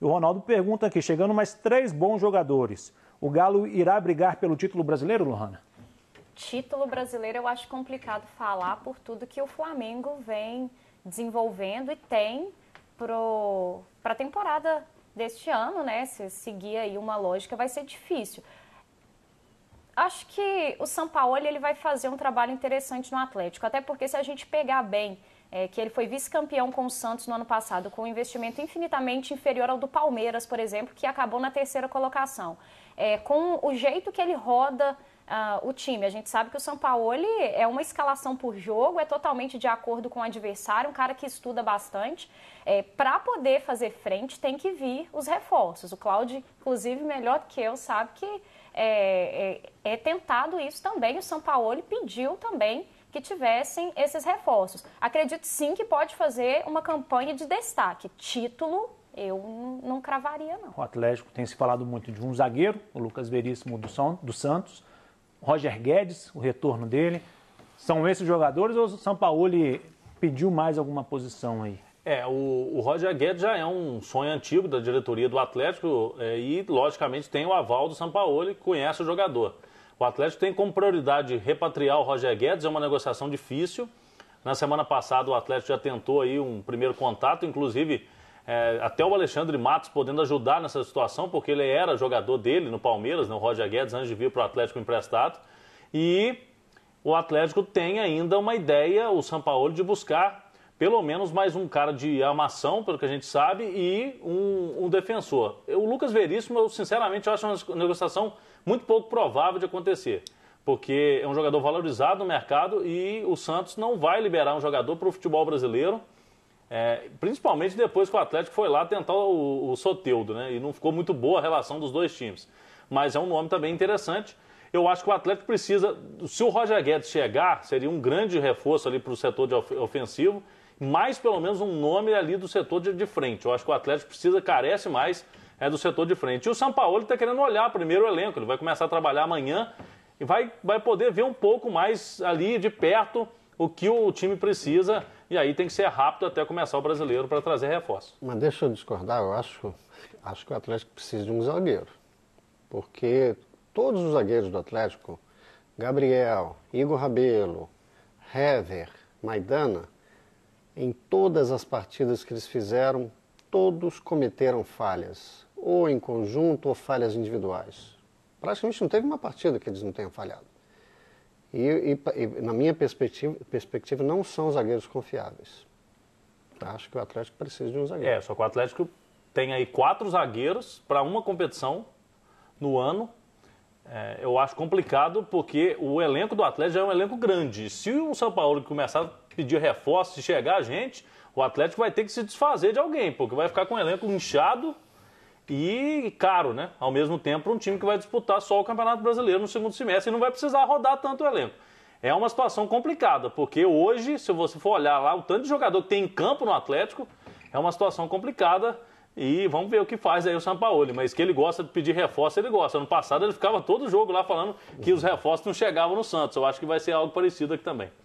E o Ronaldo pergunta aqui, chegando mais três bons jogadores, o Galo irá brigar pelo título brasileiro, Lohana? Título brasileiro eu acho complicado falar por tudo que o Flamengo vem desenvolvendo e tem para a temporada deste ano, né? Se seguir aí uma lógica, vai ser difícil. Acho que o São Paulo ele vai fazer um trabalho interessante no Atlético, até porque se a gente pegar bem é, que ele foi vice-campeão com o Santos no ano passado, com um investimento infinitamente inferior ao do Palmeiras, por exemplo, que acabou na terceira colocação. É, com o jeito que ele roda uh, o time, a gente sabe que o São Paulo é uma escalação por jogo, é totalmente de acordo com o adversário, um cara que estuda bastante. É, Para poder fazer frente, tem que vir os reforços. O Cláudio, inclusive, melhor que eu, sabe que é, é, é tentado isso também. O São Paulo pediu também que tivessem esses reforços. Acredito sim que pode fazer uma campanha de destaque. Título, eu não cravaria, não. O Atlético tem se falado muito de um zagueiro, o Lucas Veríssimo do, Son, do Santos, Roger Guedes, o retorno dele. São esses jogadores ou o São Paulo pediu mais alguma posição aí? É, o, o, Roger Guedes já é um sonho antigo da diretoria do Atlético é, e, logicamente, tem o aval do Sampaoli, conhece o jogador. O Atlético tem como prioridade repatriar o Roger Guedes, é uma negociação difícil. Na semana passada o Atlético já tentou aí um primeiro contato, inclusive é, até o Alexandre Matos podendo ajudar nessa situação, porque ele era jogador dele no Palmeiras, né, o Roger Guedes, antes de vir para o Atlético emprestado. E o Atlético tem ainda uma ideia, o São Paulo, de buscar pelo menos mais um cara de armação, pelo que a gente sabe, e um, um defensor. O Lucas Veríssimo, eu sinceramente acho uma negociação muito pouco provável de acontecer, porque é um jogador valorizado no mercado e o Santos não vai liberar um jogador para o futebol brasileiro, é, principalmente depois que o Atlético foi lá tentar o, o Soteudo, né? E não ficou muito boa a relação dos dois times. Mas é um nome também interessante eu acho que o Atlético precisa. Se o Roger Guedes chegar, seria um grande reforço ali para o setor ofensivo, mais pelo menos um nome ali do setor de, de, frente. Eu acho que o Atlético precisa, carece mais é, do setor de frente. E o São Paulo está querendo olhar primeiro o elenco, ele vai começar a trabalhar amanhã e vai, vai poder ver um pouco mais ali de perto o que o time precisa. E aí tem que ser rápido até começar o brasileiro para trazer reforço. Mas deixa eu discordar, eu acho, acho que o Atlético precisa de um zagueiro. Porque todos os zagueiros do Atlético, Gabriel, Igor Rabelo, Hever, Maidana, em todas as partidas que eles fizeram, todos cometeram falhas, ou em conjunto ou falhas individuais. Praticamente não teve uma partida que eles não tenham falhado. E, e, e na minha perspectiva, perspectiva, não são zagueiros confiáveis. Tá? Acho que o Atlético precisa de um zagueiro. É, só que o Atlético tem aí quatro zagueiros para uma competição no ano é, eu acho complicado porque o elenco do Atlético já é um elenco grande. Se o São Paulo começar a pedir reforço, e chegar a gente, o Atlético vai ter que se desfazer de alguém, porque vai ficar com um elenco inchado e caro, né? Ao mesmo tempo, um time que vai disputar só o Campeonato Brasileiro no segundo semestre e não vai precisar rodar tanto o elenco. É uma situação complicada, porque hoje, se você for olhar lá, o tanto de jogador que tem em campo no Atlético, é uma situação complicada. E vamos ver o que faz aí o Sampaoli. Mas que ele gosta de pedir reforço, ele gosta. Ano passado ele ficava todo jogo lá falando que os reforços não chegavam no Santos. Eu acho que vai ser algo parecido aqui também.